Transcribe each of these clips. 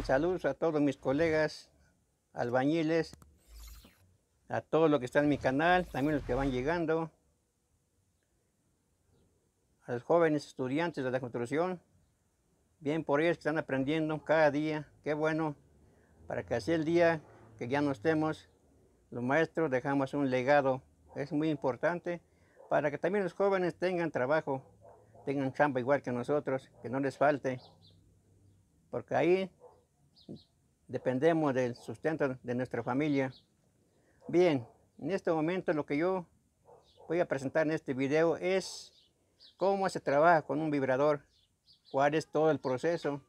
saludos a todos mis colegas albañiles, a todos los que están en mi canal, también los que van llegando, a los jóvenes estudiantes de la construcción, bien por ellos que están aprendiendo cada día, qué bueno, para que así el día que ya no estemos, los maestros dejamos un legado, es muy importante, para que también los jóvenes tengan trabajo, tengan chamba igual que nosotros, que no les falte, porque ahí dependemos del sustento de nuestra familia. Bien, en este momento lo que yo voy a presentar en este video es cómo se trabaja con un vibrador, cuál es todo el proceso,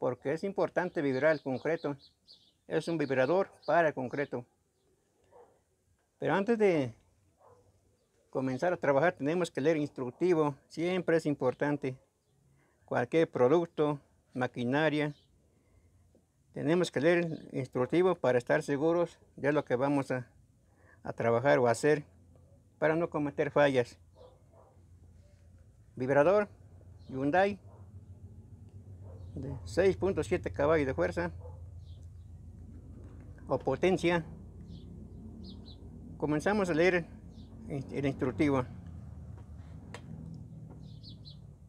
porque es importante vibrar el concreto. Es un vibrador para el concreto. Pero antes de comenzar a trabajar tenemos que leer instructivo, siempre es importante. Cualquier producto, maquinaria, tenemos que leer el instructivo para estar seguros de lo que vamos a, trabajar o hacer para no cometer fallas. Vibrador Hyundai de 6.7 caballos de fuerza o potencia. Comenzamos a leer el instructivo.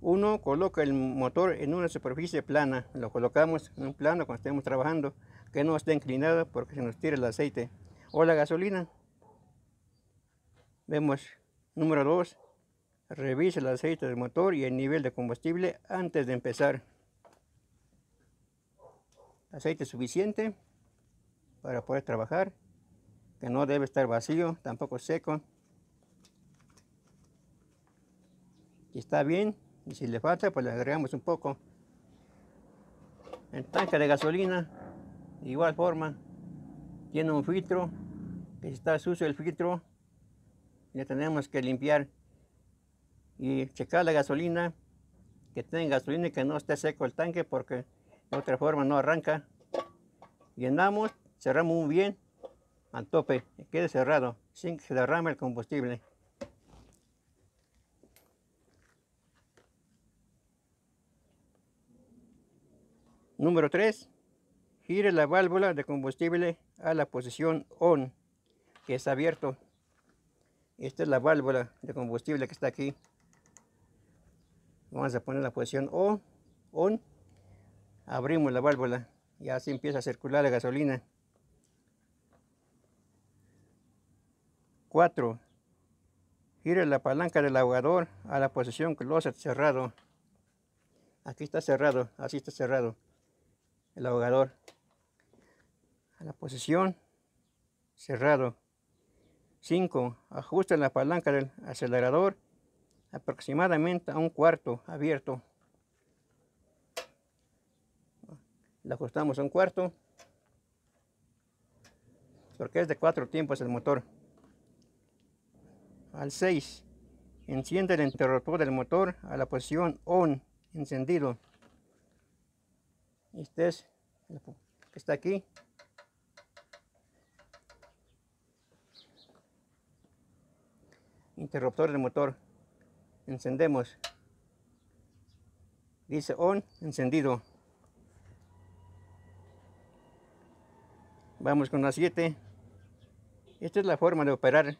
Uno coloca el motor en una superficie plana, lo colocamos en un plano cuando estemos trabajando, que no esté inclinado porque se nos tira el aceite o la gasolina. Vemos número 2, revisa el aceite del motor y el nivel de combustible antes de empezar. Aceite suficiente para poder trabajar, que no debe estar vacío, tampoco seco. está bien, y si le falta, pues le agregamos un poco. El tanque de gasolina, de igual forma, tiene un filtro. Que si está sucio el filtro, le tenemos que limpiar y checar la gasolina, que tenga gasolina y que no esté seco el tanque porque de otra forma no arranca. Llenamos, cerramos muy bien al tope, y quede cerrado, sin que se derrame el combustible. Número 3. Gire la válvula de combustible a la posición ON, que está abierto. Esta es la válvula de combustible que está aquí. Vamos a poner la posición O, ON. Abrimos la válvula. Y así empieza a circular la gasolina. 4. Gire la palanca del ahogador a la posición closet cerrado. Aquí está cerrado, así está cerrado el ahogador a la posición cerrado 5 ajusta la palanca del acelerador aproximadamente a un cuarto abierto la ajustamos a un cuarto porque es de cuatro tiempos el motor al 6 enciende el interruptor del motor a la posición ON encendido este es el que está aquí. Interruptor del motor. Encendemos. Dice on, encendido. Vamos con la 7. Esta es la forma de operar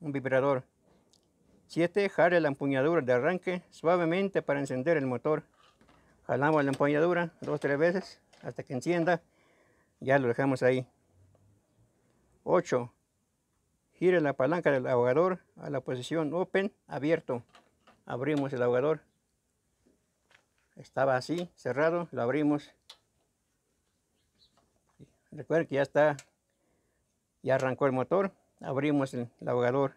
un vibrador. 7. Jale la empuñadura de arranque suavemente para encender el motor jalamos la empuñadura dos tres veces hasta que encienda ya lo dejamos ahí 8 gire la palanca del ahogador a la posición open abierto abrimos el ahogador estaba así cerrado lo abrimos recuerden que ya está ya arrancó el motor abrimos el, el ahogador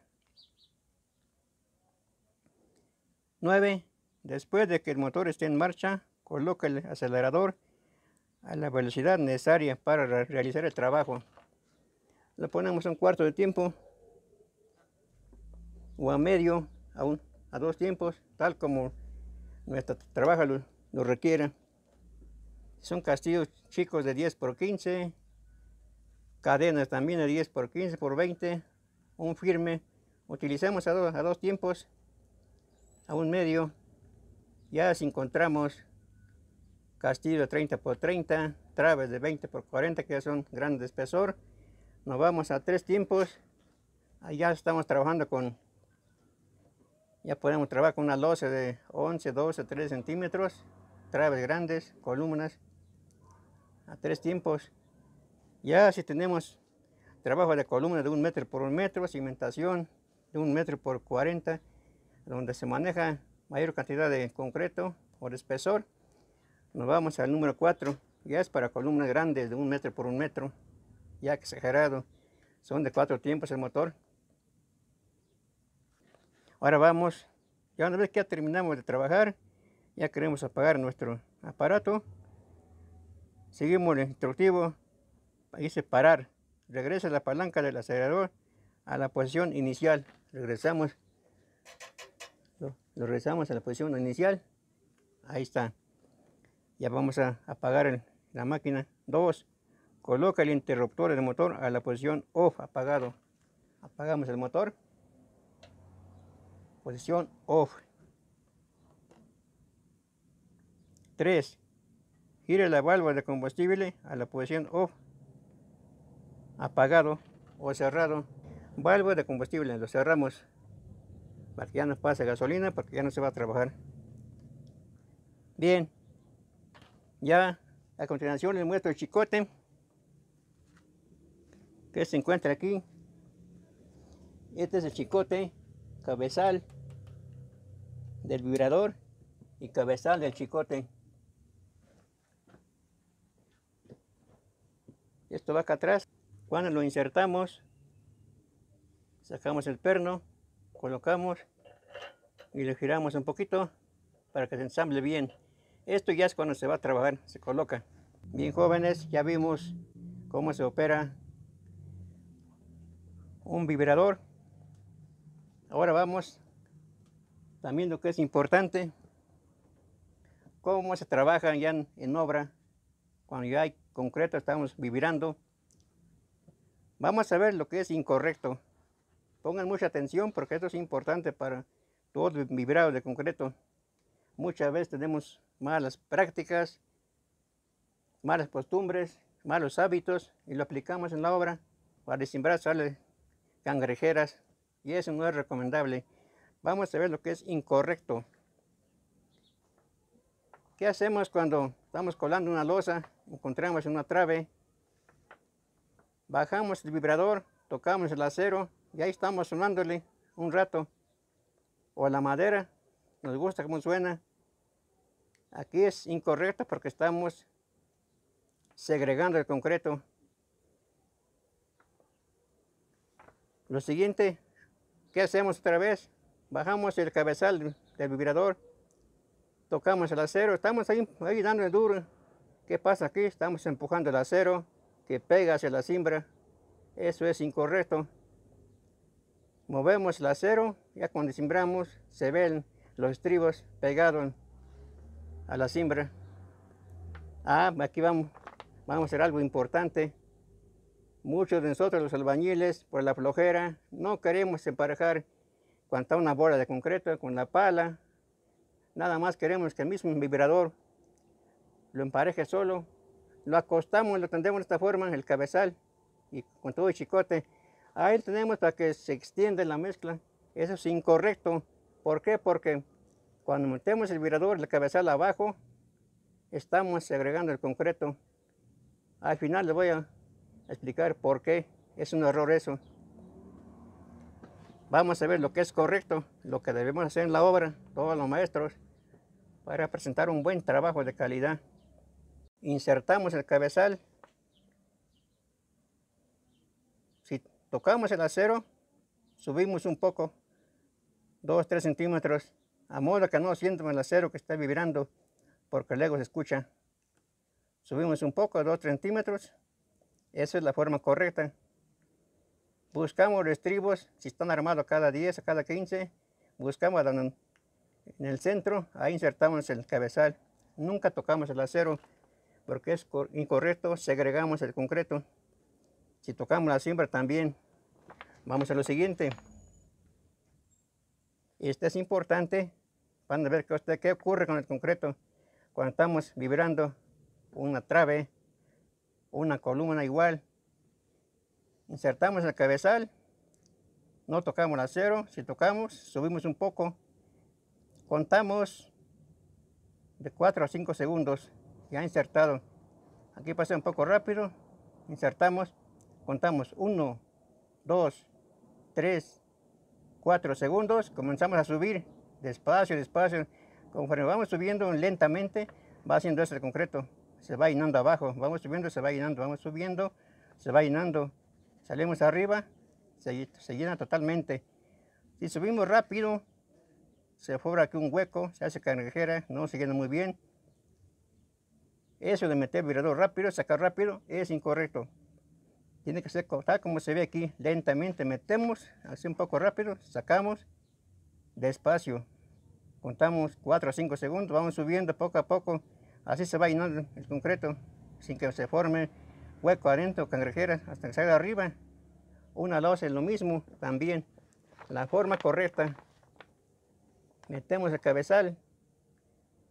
9 después de que el motor esté en marcha coloca el acelerador a la velocidad necesaria para realizar el trabajo. Lo ponemos a un cuarto de tiempo o a medio, a, a dos tiempos, tal como nuestro trabajo lo, requiere. requiera. Son castillos chicos de 10 por 15, cadenas también de 10 por 15 por 20, un firme. Utilizamos a, a dos tiempos, a un medio. Ya si encontramos castillo de 30 por 30, traves de 20 por 40 que son grandes de espesor. Nos vamos a tres tiempos. Allá estamos trabajando con, ya podemos trabajar con una losa de 11, 12, 3 centímetros, traves grandes, columnas, a tres tiempos. Ya si tenemos trabajo de columna de un metro por un metro, cimentación de un metro por 40, donde se maneja mayor cantidad de concreto por espesor, nos vamos al número 4. Ya es para columnas grandes de un metro por un metro. Ya exagerado. Son de cuatro tiempos el motor. Ahora vamos. Ya una vez que ya terminamos de trabajar, ya queremos apagar nuestro aparato. Seguimos el instructivo. Ahí dice parar. Regresa la palanca del acelerador a la posición inicial. Regresamos. lo regresamos a la posición inicial. Ahí está ya vamos a apagar la máquina. 2. Coloca el interruptor del motor a la posición off, apagado. Apagamos el motor. Posición off. 3. gira la válvula de combustible a la posición off, apagado o cerrado. Válvula de combustible, lo cerramos para que ya no pase gasolina, porque ya no se va a trabajar. Bien, ya a continuación les muestro el chicote que se encuentra aquí. Este es el chicote cabezal del vibrador y cabezal del chicote. Esto va acá atrás. Cuando lo insertamos, sacamos el perno, colocamos y lo giramos un poquito para que se ensamble bien. Esto ya es cuando se va a trabajar, se coloca. Bien jóvenes, ya vimos cómo se opera un vibrador. Ahora vamos también lo que es importante, cómo se trabaja ya en, obra. Cuando ya hay concreto estamos vibrando. Vamos a ver lo que es incorrecto. Pongan mucha atención porque esto es importante para todos los vibrados de concreto. Muchas veces tenemos malas prácticas, malas costumbres, malos hábitos y lo aplicamos en la obra para desimbrar sales cangrejeras y eso no es recomendable. Vamos a ver lo que es incorrecto. ¿Qué hacemos cuando estamos colando una losa, encontramos una trave, bajamos el vibrador, tocamos el acero y ahí estamos sonándole un rato o la madera, nos gusta cómo suena, Aquí es incorrecto porque estamos segregando el concreto. Lo siguiente, ¿qué hacemos otra vez? Bajamos el cabezal del vibrador, tocamos el acero, estamos ahí, ahí dando el duro. ¿Qué pasa aquí? Estamos empujando el acero que pega hacia la cimbra. Eso es incorrecto. Movemos el acero, ya cuando cimbramos se ven los estribos pegados a la siembra. Ah, aquí vamos, vamos a hacer algo importante. Muchos de nosotros, los albañiles, por la flojera, no queremos emparejar a una bola de concreto con la pala. Nada más queremos que el mismo vibrador lo empareje solo. Lo acostamos, lo tendemos de esta forma, en el cabezal y con todo el chicote. Ahí tenemos para que se extienda la mezcla. Eso es incorrecto. ¿Por qué? Porque cuando metemos el virador, el cabezal abajo, estamos agregando el concreto. Al final les voy a explicar por qué es un error eso. Vamos a ver lo que es correcto, lo que debemos hacer en la obra, todos los maestros, para presentar un buen trabajo de calidad. Insertamos el cabezal. Si tocamos el acero, subimos un poco, 2-3 centímetros a modo que no siento el acero que está vibrando, porque luego se escucha. Subimos un poco, dos centímetros. Esa es la forma correcta. Buscamos los estribos, si están armados cada 10 o cada 15. Buscamos en el centro, ahí insertamos el cabezal. Nunca tocamos el acero, porque es incorrecto, segregamos el concreto. Si tocamos la siembra también. Vamos a lo siguiente. Este es importante van a ver que qué ocurre con el concreto cuando estamos vibrando una trave, una columna igual. Insertamos el cabezal, no tocamos el acero, si tocamos, subimos un poco, contamos de 4 a 5 segundos, ya insertado. Aquí pasé un poco rápido, insertamos, contamos 1, 2, 3, 4 segundos, comenzamos a subir despacio, despacio. Conforme vamos subiendo lentamente, va haciendo ese concreto. Se va llenando abajo, vamos subiendo, se va llenando, vamos subiendo, se va llenando. Salimos arriba, se, llena totalmente. Si subimos rápido, se forra aquí un hueco, se hace cangrejera, no se llena muy bien. Eso de meter virador rápido, sacar rápido, es incorrecto. Tiene que ser tal como se ve aquí, lentamente metemos, hace un poco rápido, sacamos despacio. Contamos 4 o 5 segundos, vamos subiendo poco a poco. Así se va llenando el concreto sin que se forme hueco adentro, cangrejera hasta que salga arriba. Una losa es lo mismo también. La forma correcta. Metemos el cabezal.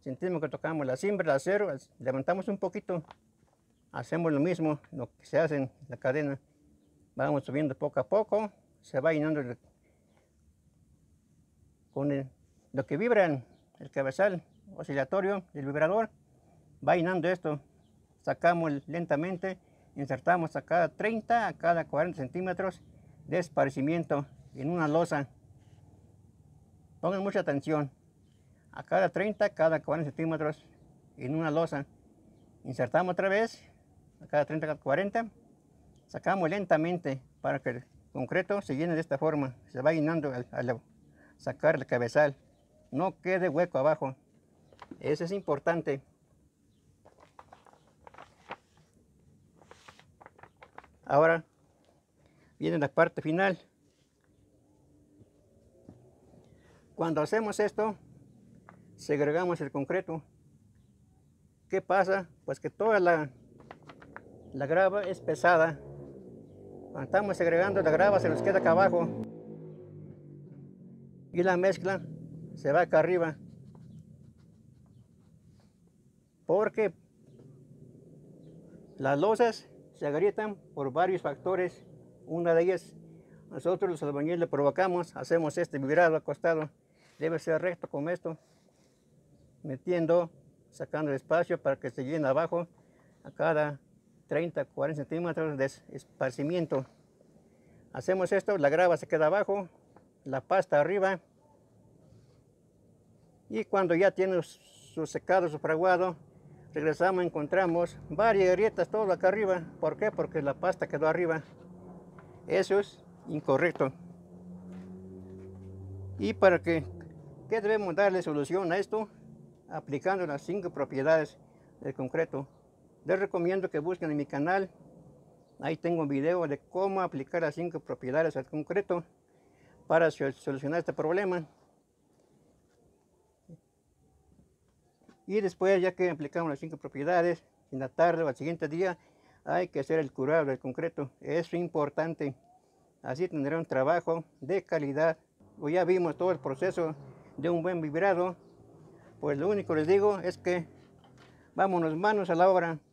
Sentimos que tocamos la cimbra, el acero, levantamos un poquito. Hacemos lo mismo, lo que se hace en la cadena. Vamos subiendo poco a poco. Se va llenando el con lo que vibra el cabezal oscilatorio del vibrador, va llenando esto. Sacamos lentamente, insertamos a cada 30, a cada 40 centímetros de esparcimiento en una losa. Pongan mucha atención. A cada 30, a cada 40 centímetros en una losa. Insertamos otra vez, a cada 30, a cada 40. Sacamos lentamente para que el concreto se llene de esta forma. Se va llenando al, agua sacar el cabezal. No quede hueco abajo. Eso es importante. Ahora viene la parte final. Cuando hacemos esto, segregamos el concreto. ¿Qué pasa? Pues que toda la, la grava es pesada. Cuando estamos segregando la grava se nos queda acá abajo y la mezcla se va acá arriba porque las losas se agrietan por varios factores una de ellas nosotros los albañiles le provocamos hacemos este vibrado acostado debe ser recto como esto metiendo sacando el espacio para que se llene abajo a cada 30 40 centímetros de esparcimiento hacemos esto la grava se queda abajo la pasta arriba. Y cuando ya tiene su secado, su fraguado, regresamos, encontramos varias grietas todo acá arriba. ¿Por qué? Porque la pasta quedó arriba. Eso es incorrecto. Y para que, ¿qué debemos darle solución a esto? Aplicando las cinco propiedades del concreto. Les recomiendo que busquen en mi canal. Ahí tengo un video de cómo aplicar las cinco propiedades al concreto para solucionar este problema. Y después, ya que aplicamos las cinco propiedades, en la tarde o al siguiente día, hay que hacer el curado del concreto. Es importante. Así tendrá un trabajo de calidad. hoy ya vimos todo el proceso de un buen vibrado. Pues lo único que les digo es que vámonos manos a la obra.